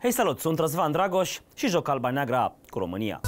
Hei, salut! Sunt Răzvan Dragoș și joc Alba Neagra cu România.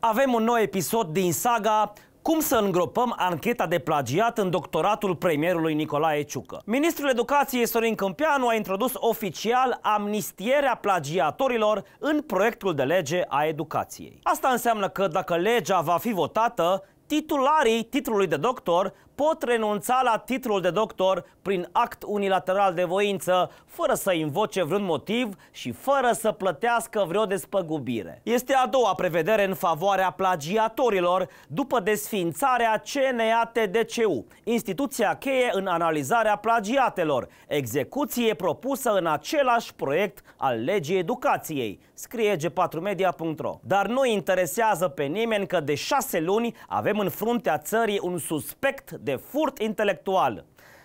Avem un nou episod din saga cum să îngropăm ancheta de plagiat în doctoratul premierului Nicolae Ciucă? Ministrul Educației Sorin Câmpianu a introdus oficial amnistierea plagiatorilor în proiectul de lege a educației. Asta înseamnă că dacă legea va fi votată, titularii titlului de doctor pot renunța la titlul de doctor prin act unilateral de voință, fără să invoce vreun motiv și fără să plătească vreo despăgubire. Este a doua prevedere în favoarea plagiatorilor după desfințarea CNATDCU, instituția cheie în analizarea plagiatelor, execuție propusă în același proiect al legii educației, scrie g4media.ro. Dar nu interesează pe nimeni că de șase luni avem avem în fruntea țării un suspect de furt intelectual.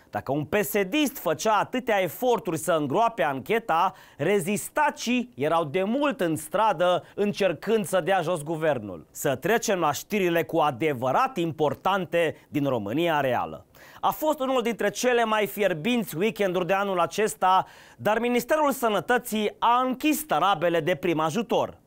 Dacă un psd făcea atâtea eforturi să îngroape ancheta, rezistacii erau de mult în stradă încercând să dea jos guvernul. Să trecem la știrile cu adevărat importante din România reală. A fost unul dintre cele mai fierbinți weekenduri de anul acesta, dar Ministerul Sănătății a închis tarabele de prim ajutor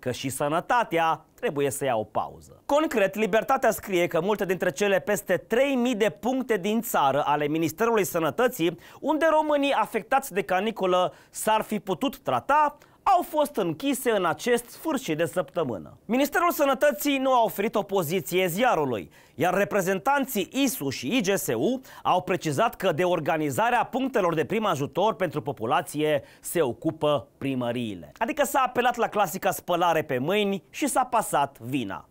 că și sănătatea trebuie să ia o pauză. Concret, Libertatea scrie că multe dintre cele peste 3000 de puncte din țară ale Ministerului Sănătății, unde românii afectați de caniculă s-ar fi putut trata, au fost închise în acest sfârșit de săptămână. Ministerul Sănătății nu a oferit o poziție ziarului, iar reprezentanții ISU și IGSU au precizat că de organizarea punctelor de prim ajutor pentru populație se ocupă primăriile. Adică s-a apelat la clasica spălare pe mâini și s-a pasat vina.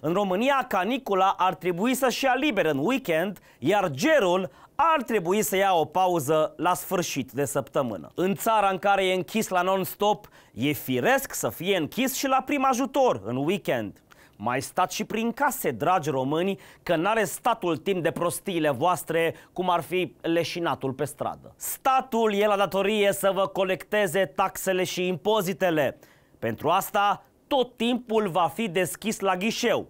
În România, canicula ar trebui să-și ia liber în weekend, iar gerul ar trebui să ia o pauză la sfârșit de săptămână. În țara în care e închis la non-stop, e firesc să fie închis și la prim ajutor în weekend. Mai stat și prin case, dragi români, că n-are statul timp de prostiile voastre, cum ar fi leșinatul pe stradă. Statul e la datorie să vă colecteze taxele și impozitele. Pentru asta, tot timpul va fi deschis la ghișeu.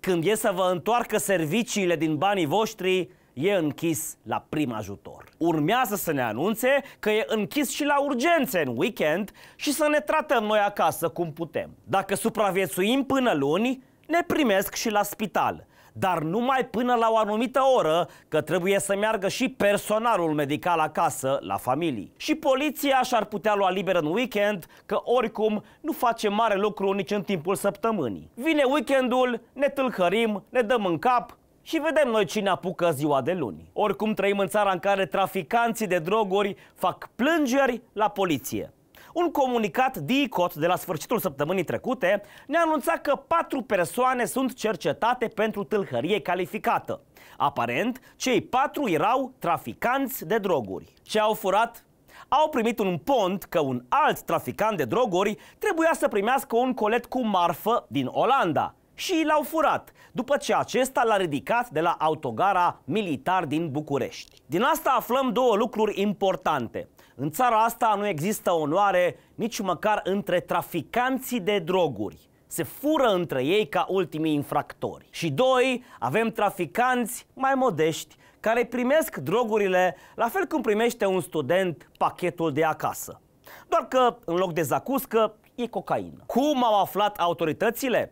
Când e să vă întoarcă serviciile din banii voștri, e închis la prim ajutor. Urmează să ne anunțe că e închis și la urgențe în weekend și să ne tratăm noi acasă cum putem. Dacă supraviețuim până luni, ne primesc și la spital dar numai până la o anumită oră, că trebuie să meargă și personalul medical acasă, la familii. Și poliția și-ar putea lua liber în weekend, că oricum nu face mare lucru nici în timpul săptămânii. Vine weekendul, ne tâlhărim, ne dăm în cap și vedem noi cine apucă ziua de luni. Oricum trăim în țara în care traficanții de droguri fac plângeri la poliție. Un comunicat DICOT de la sfârșitul săptămânii trecute ne anunța că patru persoane sunt cercetate pentru tâlhărie calificată. Aparent, cei patru erau traficanți de droguri. Ce au furat? Au primit un pont că un alt traficant de droguri trebuia să primească un colet cu marfă din Olanda, și l-au furat, după ce acesta l-a ridicat de la autogara militar din București. Din asta aflăm două lucruri importante. În țara asta nu există onoare nici măcar între traficanții de droguri. Se fură între ei ca ultimii infractori. Și doi, avem traficanți mai modești care primesc drogurile la fel cum primește un student pachetul de acasă. Doar că în loc de zacuscă e cocaină. Cum au aflat autoritățile?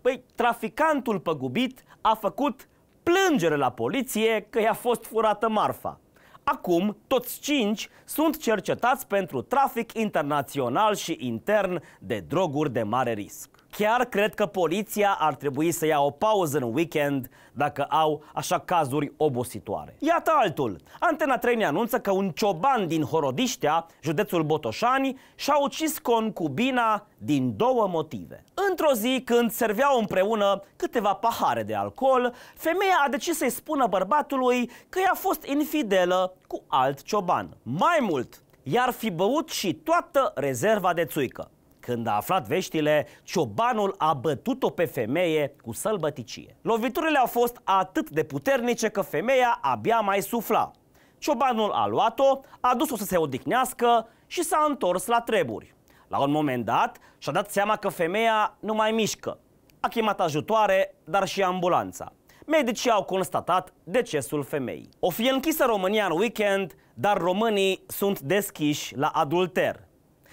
Păi, traficantul păgubit a făcut plângere la poliție că i-a fost furată marfa. Acum, toți cinci sunt cercetați pentru trafic internațional și intern de droguri de mare risc. Chiar cred că poliția ar trebui să ia o pauză în weekend dacă au așa cazuri obositoare. Iată altul. Antena 3 ne anunță că un cioban din Horodiștea, județul Botoșani, și-a ucis concubina din două motive. Într-o zi, când serveau împreună câteva pahare de alcool, femeia a decis să-i spună bărbatului că i-a fost infidelă cu alt cioban. Mai mult, i-ar fi băut și toată rezerva de țuică. Când a aflat veștile, ciobanul a bătut-o pe femeie cu sălbăticie. Loviturile au fost atât de puternice că femeia abia mai sufla. Ciobanul a luat-o, a dus-o să se odihnească și s-a întors la treburi. La un moment dat, și-a dat seama că femeia nu mai mișcă. A chemat ajutoare, dar și ambulanța. Medicii au constatat decesul femeii. O fi închisă România în weekend, dar românii sunt deschiși la adulter.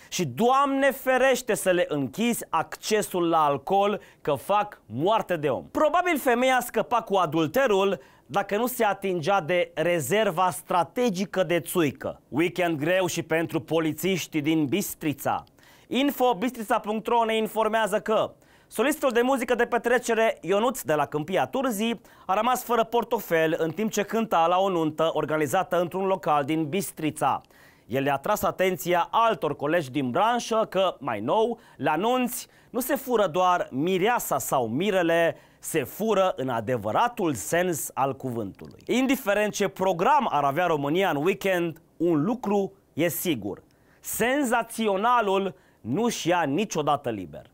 Și Doamne ferește să le închizi accesul la alcool că fac moarte de om. Probabil femeia scăpa cu adulterul dacă nu se atingea de rezerva strategică de țuică. Weekend greu și pentru polițiștii din Bistrița. Infobistrița.ro ne informează că Solistul de muzică de petrecere Ionuț de la Câmpia Turzii a rămas fără portofel în timp ce cânta la o nuntă organizată într-un local din Bistrița. El le-a tras atenția altor colegi din branșă că, mai nou, la anunți nu se fură doar mireasa sau mirele, se fură în adevăratul sens al cuvântului. Indiferent ce program ar avea România în weekend, un lucru e sigur. Senzaționalul nu-și ia niciodată liber.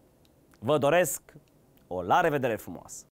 Vă doresc o la revedere frumoasă!